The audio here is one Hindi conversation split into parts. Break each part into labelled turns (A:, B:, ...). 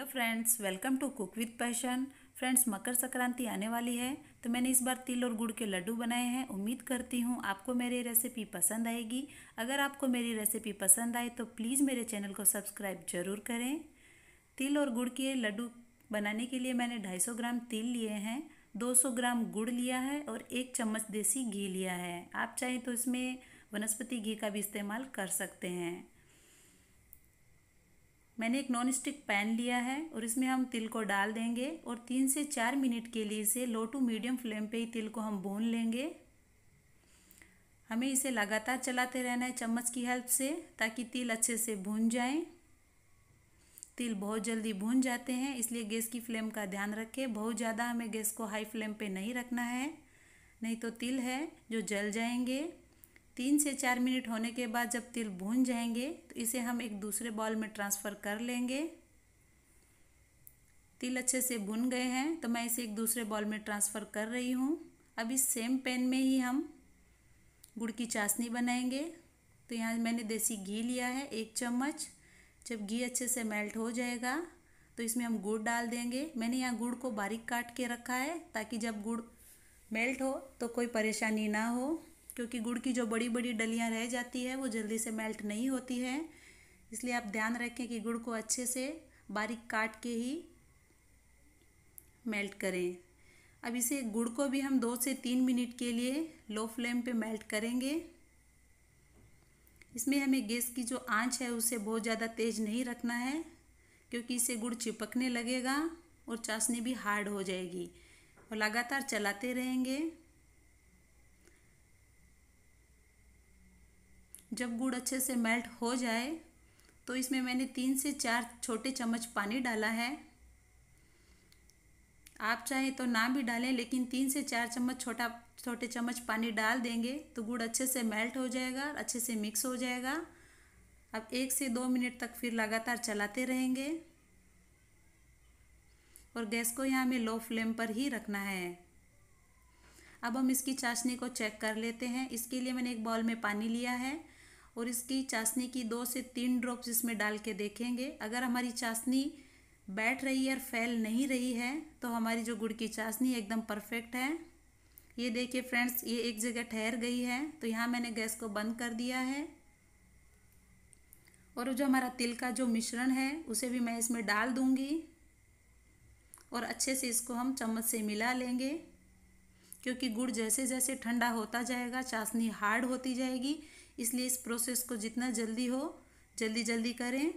A: hello friends welcome to cook with passion friends Makar Sankranti आने वाली है तो मैंने इस बार तिल और गुड़ के लड्डू बनाए हैं उम्मीद करती हूँ आपको मेरी रेसिपी पसंद आएगी अगर आपको मेरी रेसिपी पसंद आए तो प्लीज़ मेरे चैनल को सब्सक्राइब जरूर करें तिल और गुड़ के लड्डू बनाने के लिए मैंने 250 ग्राम तिल लिए हैं 200 ग्राम गुड़ लिया है और एक चम्मच देसी घी लिया है आप चाहें तो इसमें वनस्पति घी का भी इस्तेमाल कर सकते हैं मैंने एक नॉन स्टिक पैन लिया है और इसमें हम तिल को डाल देंगे और तीन से चार मिनट के लिए इसे लो टू मीडियम फ्लेम पे ही तिल को हम भून लेंगे हमें इसे लगातार चलाते रहना है चम्मच की हेल्प से ताकि तिल अच्छे से भून जाए तिल बहुत जल्दी भून जाते हैं इसलिए गैस की फ्लेम का ध्यान रखें बहुत ज़्यादा हमें गैस को हाई फ्लेम पे नहीं रखना है नहीं तो तिल है जो जल जाएंगे तीन से चार मिनट होने के बाद जब तिल भून जाएंगे तो इसे हम एक दूसरे बॉल में ट्रांसफ़र कर लेंगे तिल अच्छे से भुन गए हैं तो मैं इसे एक दूसरे बॉल में ट्रांसफ़र कर रही हूँ अब इस सेम पैन में ही हम गुड़ की चाशनी बनाएंगे तो यहाँ मैंने देसी घी लिया है एक चम्मच जब घी अच्छे से मेल्ट हो जाएगा तो इसमें हम गुड़ डाल देंगे मैंने यहाँ गुड़ को बारीक काट के रखा है ताकि जब गुड़ मेल्ट हो तो कोई परेशानी ना हो क्योंकि गुड़ की जो बड़ी बड़ी डलियाँ रह जाती है वो जल्दी से मेल्ट नहीं होती है इसलिए आप ध्यान रखें कि गुड़ को अच्छे से बारीक काट के ही मेल्ट करें अब इसे गुड़ को भी हम दो से तीन मिनट के लिए लो फ्लेम पे मेल्ट करेंगे इसमें हमें गैस की जो आंच है उसे बहुत ज़्यादा तेज़ नहीं रखना है क्योंकि इसे गुड़ चिपकने लगेगा और चाशनी भी हार्ड हो जाएगी और लगातार चलाते रहेंगे जब गुड़ अच्छे से मेल्ट हो जाए तो इसमें मैंने तीन से चार छोटे चम्मच पानी डाला है आप चाहें तो ना भी डालें लेकिन तीन से चार चम्मच छोटा छोटे चम्मच पानी डाल देंगे तो गुड़ अच्छे से मेल्ट हो जाएगा अच्छे से मिक्स हो जाएगा अब एक से दो मिनट तक फिर लगातार चलाते रहेंगे और गैस को यहाँ हमें लो फ्लेम पर ही रखना है अब हम इसकी चाशनी को चेक कर लेते हैं इसके लिए मैंने एक बॉल में पानी लिया है और इसकी चाशनी की दो से तीन ड्रॉप्स इसमें डाल के देखेंगे अगर हमारी चाशनी बैठ रही है और फैल नहीं रही है तो हमारी जो गुड़ की चाशनी एकदम परफेक्ट है ये देखिए फ्रेंड्स ये एक जगह ठहर गई है तो यहाँ मैंने गैस को बंद कर दिया है और जो हमारा तिल का जो मिश्रण है उसे भी मैं इसमें डाल दूँगी और अच्छे से इसको हम चम्मच से मिला लेंगे क्योंकि गुड़ जैसे जैसे ठंडा होता जाएगा चाशनी हार्ड होती जाएगी इसलिए इस प्रोसेस को जितना जल्दी हो जल्दी जल्दी करें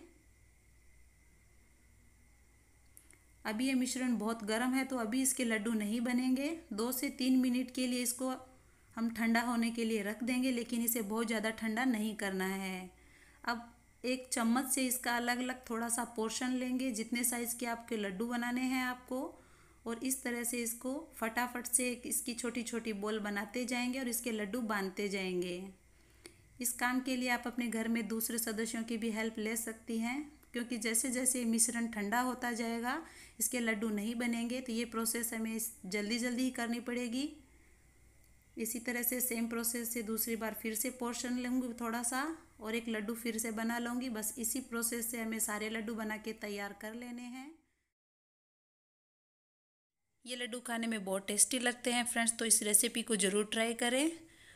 A: अभी ये मिश्रण बहुत गर्म है तो अभी इसके लड्डू नहीं बनेंगे दो से तीन मिनट के लिए इसको हम ठंडा होने के लिए रख देंगे लेकिन इसे बहुत ज़्यादा ठंडा नहीं करना है अब एक चम्मच से इसका अलग अलग थोड़ा सा पोर्शन लेंगे जितने साइज़ के आपके लड्डू बनाने हैं आपको और इस तरह से इसको फटाफट से इसकी छोटी छोटी बॉल बनाते जाएंगे और इसके लड्डू बांधते जाएंगे इस काम के लिए आप अपने घर में दूसरे सदस्यों की भी हेल्प ले सकती हैं क्योंकि जैसे जैसे मिश्रण ठंडा होता जाएगा इसके लड्डू नहीं बनेंगे तो ये प्रोसेस हमें जल्दी जल्दी ही करनी पड़ेगी इसी तरह से सेम प्रोसेस से दूसरी बार फिर से पोर्शन लूँगी थोड़ा सा और एक लड्डू फिर से बना लूँगी बस इसी प्रोसेस से हमें सारे लड्डू बना के तैयार कर लेने हैं ये लड्डू खाने में बहुत टेस्टी लगते हैं फ्रेंड्स तो इस रेसिपी को ज़रूर ट्राई करें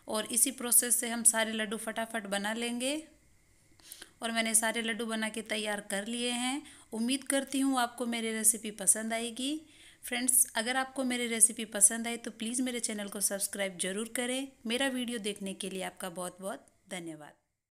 A: और इसी प्रोसेस से हम सारे लड्डू फटाफट बना लेंगे और मैंने सारे लड्डू बना के तैयार कर लिए हैं उम्मीद करती हूँ आपको मेरी रेसिपी पसंद आएगी फ्रेंड्स अगर आपको मेरी रेसिपी पसंद आए तो प्लीज़ मेरे चैनल को सब्सक्राइब ज़रूर करें मेरा वीडियो देखने के लिए आपका बहुत बहुत धन्यवाद